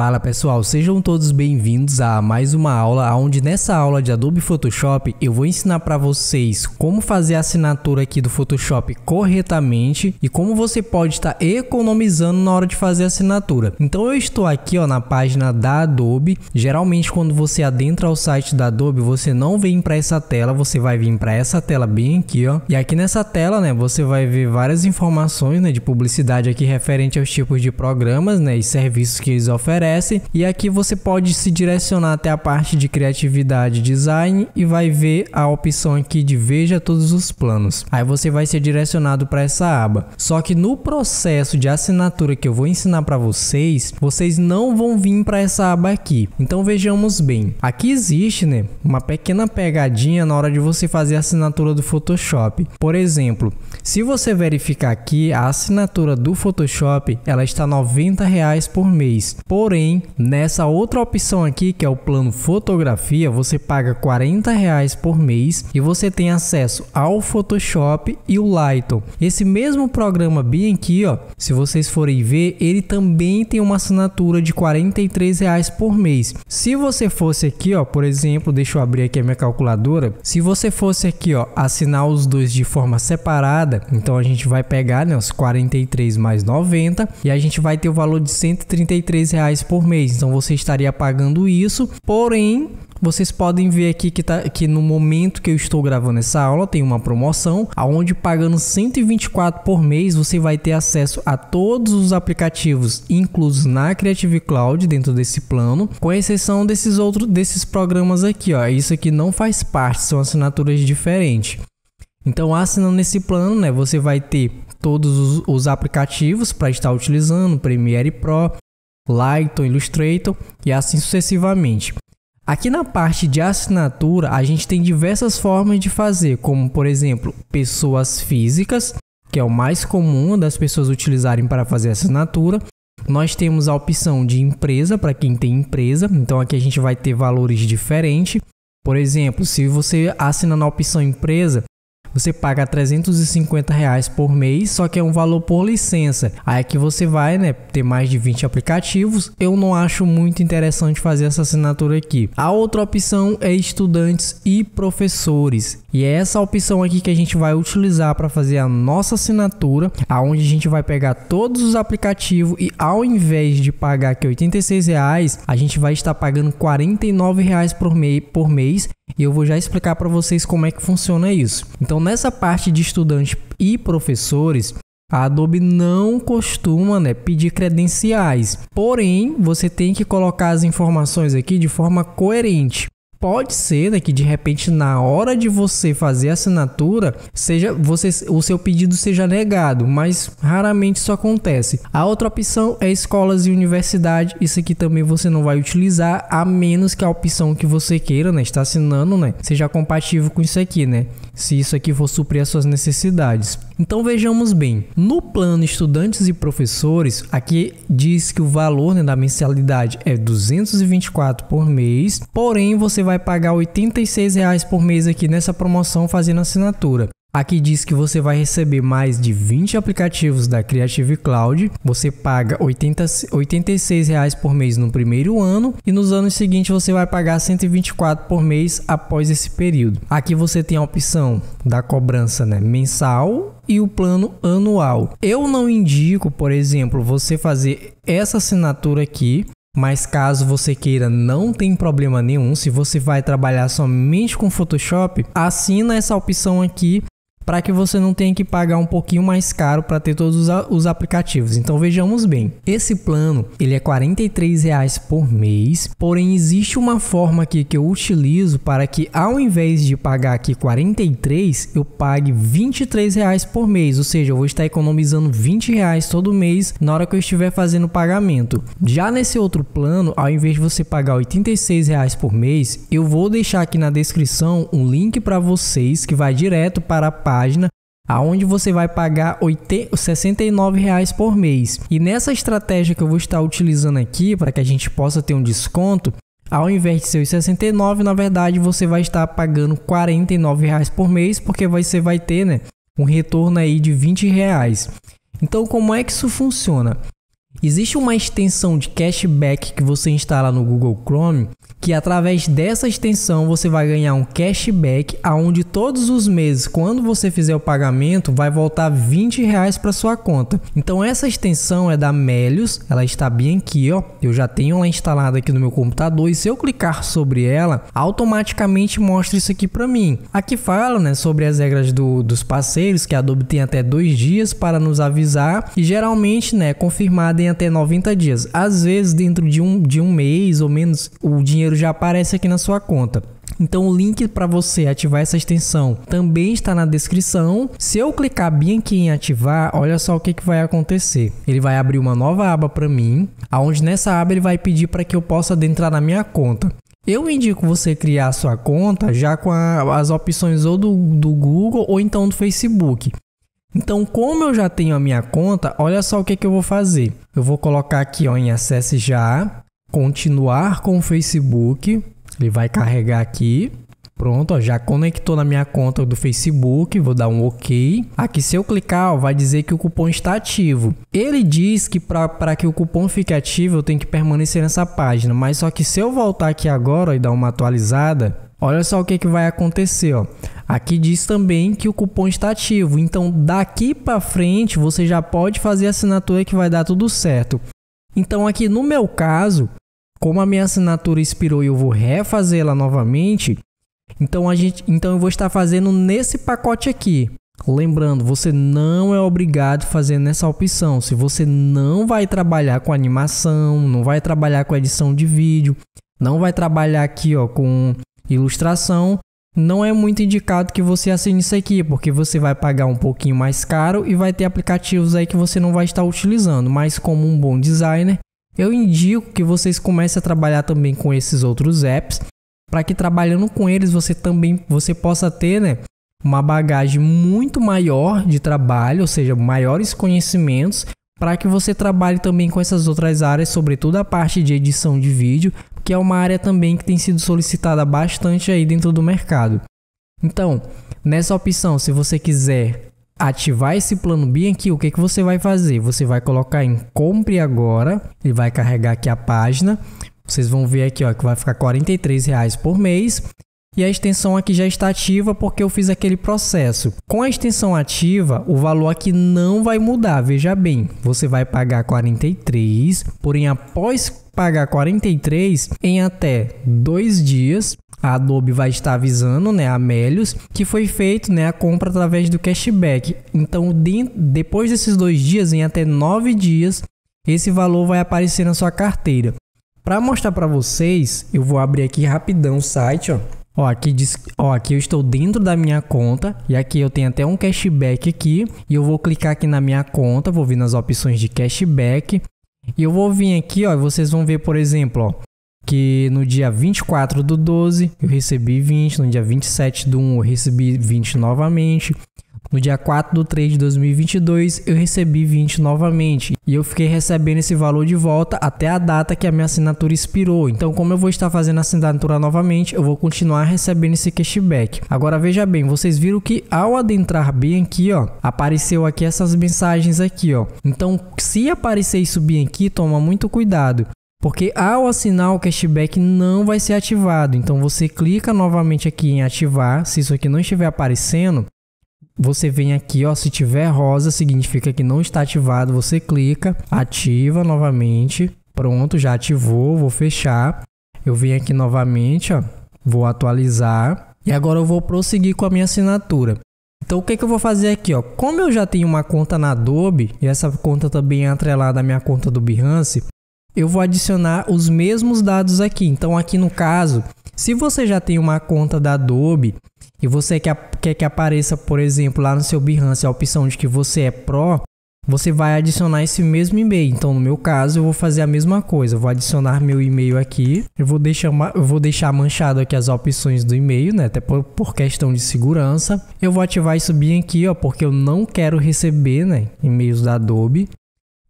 Fala pessoal, sejam todos bem-vindos a mais uma aula onde nessa aula de Adobe Photoshop eu vou ensinar para vocês como fazer a assinatura aqui do Photoshop corretamente e como você pode estar tá economizando na hora de fazer a assinatura. Então eu estou aqui ó, na página da Adobe, geralmente quando você adentra o site da Adobe você não vem para essa tela, você vai vir para essa tela bem aqui ó, e aqui nessa tela né, você vai ver várias informações né, de publicidade aqui referente aos tipos de programas né, e serviços que eles oferecem CSS e aqui você pode se direcionar até a parte de criatividade design e vai ver a opção aqui de veja todos os planos. Aí você vai ser direcionado para essa aba. Só que no processo de assinatura que eu vou ensinar para vocês, vocês não vão vir para essa aba aqui. Então vejamos bem. Aqui existe, né, uma pequena pegadinha na hora de você fazer a assinatura do Photoshop. Por exemplo, se você verificar aqui, a assinatura do Photoshop, ela está R$ 90 reais por mês. Por Porém, nessa outra opção aqui, que é o plano fotografia, você paga 40 reais por mês e você tem acesso ao Photoshop e o Lightroom. Esse mesmo programa bem aqui, ó, se vocês forem ver, ele também tem uma assinatura de 43 reais por mês. Se você fosse aqui, ó, por exemplo, deixa eu abrir aqui a minha calculadora. Se você fosse aqui, ó, assinar os dois de forma separada, então a gente vai pegar né, os 43 mais 90 e a gente vai ter o valor de 133 reais reais por mês. Então você estaria pagando isso, porém vocês podem ver aqui que, tá, que no momento que eu estou gravando essa aula tem uma promoção aonde pagando 124 por mês você vai ter acesso a todos os aplicativos inclusos na Creative Cloud dentro desse plano, com exceção desses outros desses programas aqui, ó. Isso aqui não faz parte, são assinaturas diferentes. Então, assinando esse plano, né, você vai ter todos os, os aplicativos para estar utilizando, Premiere Pro, Lighton, Illustrator e assim sucessivamente. Aqui na parte de assinatura, a gente tem diversas formas de fazer, como por exemplo, pessoas físicas, que é o mais comum das pessoas utilizarem para fazer assinatura. Nós temos a opção de empresa para quem tem empresa, então aqui a gente vai ter valores diferentes. Por exemplo, se você assina na opção empresa, você paga 350 reais por mês, só que é um valor por licença. Aí é que você vai, né, ter mais de 20 aplicativos. Eu não acho muito interessante fazer essa assinatura aqui. A outra opção é estudantes e professores. E é essa opção aqui que a gente vai utilizar para fazer a nossa assinatura, aonde a gente vai pegar todos os aplicativos e ao invés de pagar aqui 86 reais, a gente vai estar pagando 49 reais por, por mês e eu vou já explicar para vocês como é que funciona isso. Então, nessa parte de estudantes e professores, a Adobe não costuma né, pedir credenciais, porém você tem que colocar as informações aqui de forma coerente. Pode ser né, que de repente na hora de você fazer a assinatura, seja você, o seu pedido seja negado, mas raramente isso acontece. A outra opção é escolas e universidade. Isso aqui também você não vai utilizar, a menos que a opção que você queira, né, está assinando, né, seja compatível com isso aqui, né? Se isso aqui for suprir as suas necessidades. Então vejamos bem, no plano estudantes e professores, aqui diz que o valor né, da mensalidade é 224 por mês, porém você vai pagar R$ reais por mês aqui nessa promoção fazendo assinatura. Aqui diz que você vai receber mais de 20 aplicativos da Creative Cloud, você paga R$ 86,00 por mês no primeiro ano e nos anos seguintes você vai pagar R$ 124 por mês após esse período. Aqui você tem a opção da cobrança né, mensal e o plano anual. Eu não indico, por exemplo, você fazer essa assinatura aqui, mas caso você queira, não tem problema nenhum. Se você vai trabalhar somente com Photoshop, assina essa opção aqui para que você não tenha que pagar um pouquinho mais caro para ter todos os, aplicativos. Então vejamos bem, esse plano ele é R$ 43,00 por mês, porém existe uma forma aqui que eu utilizo para que ao invés de pagar aqui 43, eu pague R$ 23,00 por mês, ou seja, eu vou estar economizando R$ 20,00 todo mês na hora que eu estiver fazendo o pagamento. Já nesse outro plano, ao invés de você pagar R$ 86,00 por mês, eu vou deixar aqui na descrição um link para vocês que vai direto para a página, aonde você vai pagar R$ reais por mês. E nessa estratégia que eu vou estar utilizando aqui, para que a gente possa ter um desconto, ao invés de ser os 69, na verdade você vai estar pagando 49 reais por mês, porque você vai ter né, um retorno aí de 20 reais. Então como é que isso funciona? Existe uma extensão de cashback que você instala no Google Chrome, que através dessa extensão você vai ganhar um cashback aonde todos os meses, quando você fizer o pagamento, vai voltar 20 reais para sua conta. Então essa extensão é da Melius, ela está bem aqui, ó. Eu já tenho ela instalada aqui no meu computador e se eu clicar sobre ela, automaticamente mostra isso aqui para mim. Aqui fala, né, sobre as regras do, dos parceiros, que a Adobe tem até dois dias para nos avisar e geralmente, né, confirmada em até 90 dias. Às vezes, dentro de um, de um mês ou menos, o dinheiro já aparece aqui na sua conta. Então o link para você ativar essa extensão também está na descrição. Se eu clicar bem aqui em ativar, olha só o que, que vai acontecer. Ele vai abrir uma nova aba para mim, aonde nessa aba ele vai pedir para que eu possa adentrar na minha conta. Eu indico você criar sua conta já com a, as opções ou do, do Google ou então do Facebook. Então, como eu já tenho a minha conta, olha só o que, é que eu vou fazer. Eu vou colocar aqui ó, em acesse já, continuar com o Facebook. Ele vai carregar aqui. Pronto, ó, já conectou na minha conta do Facebook, vou dar um OK. Aqui se eu clicar, ó, vai dizer que o cupom está ativo. Ele diz que para que o cupom fique ativo, eu tenho que permanecer nessa página. Mas só que se eu voltar aqui agora ó, e dar uma atualizada, Olha só o que, é que vai acontecer, ó. Aqui diz também que o cupom está ativo, então daqui para frente você já pode fazer a assinatura que vai dar tudo certo. Então aqui no meu caso, como a minha assinatura expirou e eu vou refazê-la novamente, então a gente, então eu vou estar fazendo nesse pacote aqui. Lembrando, você não é obrigado a fazer nessa opção. Se você não vai trabalhar com animação, não vai trabalhar com edição de vídeo, não vai trabalhar aqui ó, com ilustração, não é muito indicado que você assine isso aqui, porque você vai pagar um pouquinho mais caro e vai ter aplicativos aí que você não vai estar utilizando, mas como um bom designer, eu indico que vocês comecem a trabalhar também com esses outros apps, para que trabalhando com eles você também você possa ter, né, uma bagagem muito maior de trabalho, ou seja, maiores conhecimentos para que você trabalhe também com essas outras áreas, sobretudo a parte de edição de vídeo, que é uma área também que tem sido solicitada bastante aí dentro do mercado. Então, nessa opção, se você quiser ativar esse plano B aqui, o que, que você vai fazer? Você vai colocar em compre agora, ele vai carregar aqui a página. Vocês vão ver aqui ó, que vai ficar R$ 43 por mês e a extensão aqui já está ativa porque eu fiz aquele processo. Com a extensão ativa, o valor aqui não vai mudar, veja bem. Você vai pagar 43, porém após pagar 43 em até dois dias, a Adobe vai estar avisando, né, a Melius, que foi feito, né, a compra através do cashback. Então, de, depois desses dois dias, em até nove dias, esse valor vai aparecer na sua carteira. Para mostrar para vocês, eu vou abrir aqui rapidão o site, ó. Ó, aqui diz, ó, aqui eu estou dentro da minha conta e aqui eu tenho até um cashback aqui e eu vou clicar aqui na minha conta, vou vir nas opções de cashback e eu vou vir aqui, ó, vocês vão ver, por exemplo, ó, que no dia 24 do 12 eu recebi 20, no dia 27 do 1 eu recebi 20 novamente, no dia 4 de 3 de 2022, eu recebi 20 novamente e eu fiquei recebendo esse valor de volta até a data que a minha assinatura expirou. Então, como eu vou estar fazendo a assinatura novamente, eu vou continuar recebendo esse cashback. Agora veja bem, vocês viram que ao adentrar bem aqui, ó, apareceu aqui essas mensagens aqui, ó. Então, se aparecer isso bem aqui, toma muito cuidado. Porque ao assinar o cashback não vai ser ativado. Então você clica novamente aqui em ativar. Se isso aqui não estiver aparecendo, você vem aqui, ó, se tiver rosa, significa que não está ativado. Você clica, ativa novamente. Pronto, já ativou, vou fechar. Eu venho aqui novamente, ó, vou atualizar. E agora eu vou prosseguir com a minha assinatura. Então o que, que eu vou fazer aqui? Ó? Como eu já tenho uma conta na Adobe, e essa conta também é atrelada à minha conta do Behance, eu vou adicionar os mesmos dados aqui. Então, aqui no caso, se você já tem uma conta da Adobe e você quer, quer que apareça, por exemplo, lá no seu Behance a opção de que você é Pro, você vai adicionar esse mesmo e-mail. Então, no meu caso, eu vou fazer a mesma coisa. Eu vou adicionar meu e-mail aqui. Eu vou deixar, eu vou deixar manchado aqui as opções do e-mail, né? Até por, por, questão de segurança. Eu vou ativar isso bem aqui, ó, porque eu não quero receber, né, e-mails da Adobe.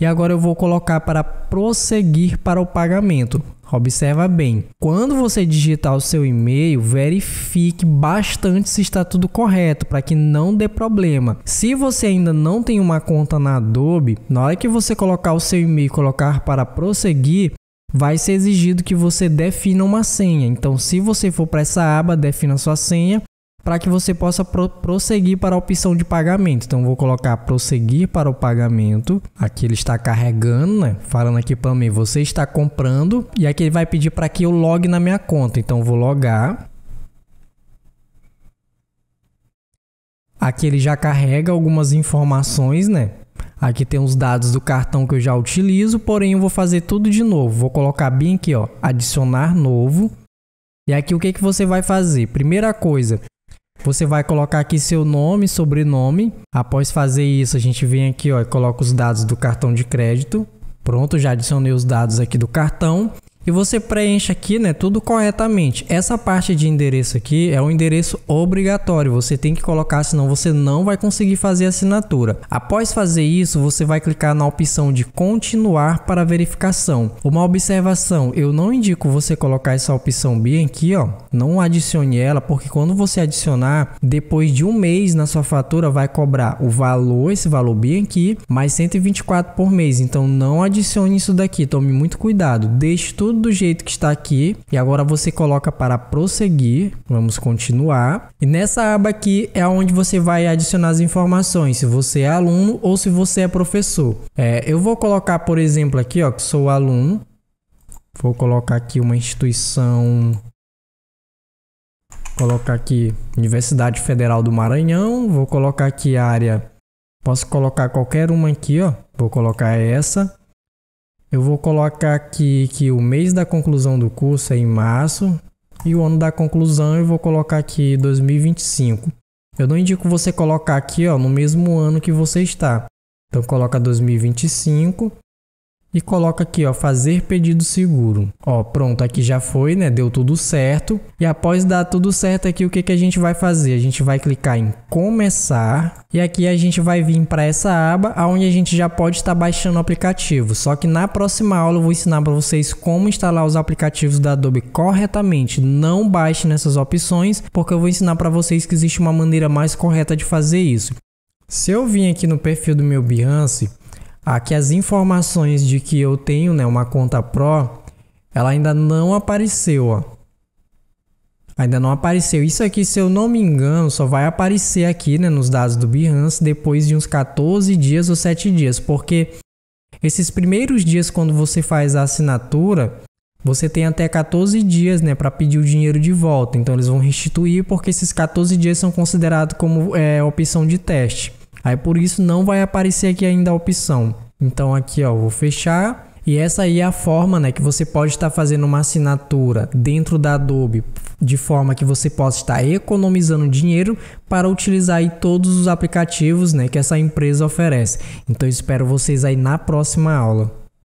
E agora eu vou colocar para prosseguir para o pagamento. Observa bem, quando você digitar o seu e-mail, verifique bastante se está tudo correto para que não dê problema. Se você ainda não tem uma conta na Adobe, na hora que você colocar o seu e-mail e colocar para prosseguir, vai ser exigido que você defina uma senha. Então, se você for para essa aba, defina sua senha para que você possa pro prosseguir para a opção de pagamento. Então vou colocar prosseguir para o pagamento. Aqui ele está carregando, né? falando aqui para mim, você está comprando e aqui ele vai pedir para que eu logue na minha conta. Então vou logar. Aqui ele já carrega algumas informações, né? Aqui tem os dados do cartão que eu já utilizo, porém eu vou fazer tudo de novo. Vou colocar bem aqui, ó, adicionar novo. E aqui o que, que você vai fazer? Primeira coisa, você vai colocar aqui seu nome e sobrenome. Após fazer isso, a gente vem aqui ó, e coloca os dados do cartão de crédito. Pronto, já adicionei os dados aqui do cartão e você preenche aqui, né, tudo corretamente. Essa parte de endereço aqui é um endereço obrigatório, você tem que colocar, senão você não vai conseguir fazer a assinatura. Após fazer isso, você vai clicar na opção de continuar para verificação. Uma observação, eu não indico você colocar essa opção B aqui, ó, não adicione ela, porque quando você adicionar, depois de um mês na sua fatura vai cobrar o valor, esse valor B aqui, mais 124 por mês. Então não adicione isso daqui, tome muito cuidado, deixe tudo tudo do jeito que está aqui. E agora você coloca para prosseguir. Vamos continuar. E nessa aba aqui é onde você vai adicionar as informações. Se você é aluno ou se você é professor. É, eu vou colocar, por exemplo, aqui, ó, que sou aluno. Vou colocar aqui uma instituição colocar aqui Universidade Federal do Maranhão, vou colocar aqui área, posso colocar qualquer uma aqui, ó. Vou colocar essa. Eu vou colocar aqui que o mês da conclusão do curso é em março e o ano da conclusão eu vou colocar aqui 2025. Eu não indico você colocar aqui ó, no mesmo ano que você está. Então coloca 2025 e coloca aqui, ó, fazer pedido seguro. Ó, pronto, aqui já foi, né? Deu tudo certo. E após dar tudo certo aqui, o que, que a gente vai fazer? A gente vai clicar em começar e aqui a gente vai vir para essa aba onde a gente já pode estar baixando o aplicativo. Só que na próxima aula eu vou ensinar para vocês como instalar os aplicativos da Adobe corretamente. Não baixe nessas opções, porque eu vou ensinar para vocês que existe uma maneira mais correta de fazer isso. Se eu vim aqui no perfil do meu Behance, Aqui as informações de que eu tenho né, uma conta Pro, ela ainda não apareceu, ó. Ainda não apareceu. Isso aqui, se eu não me engano, só vai aparecer aqui né, nos dados do Behance depois de uns 14 dias ou 7 dias, porque esses primeiros dias quando você faz a assinatura, você tem até 14 dias né, para pedir o dinheiro de volta. Então eles vão restituir porque esses 14 dias são considerados como é, opção de teste. Aí por isso não vai aparecer aqui ainda a opção. Então aqui ó, vou fechar e essa aí é a forma né, que você pode estar fazendo uma assinatura dentro da Adobe, de forma que você possa estar economizando dinheiro para utilizar aí todos os aplicativos né, que essa empresa oferece. Então espero vocês aí na próxima aula.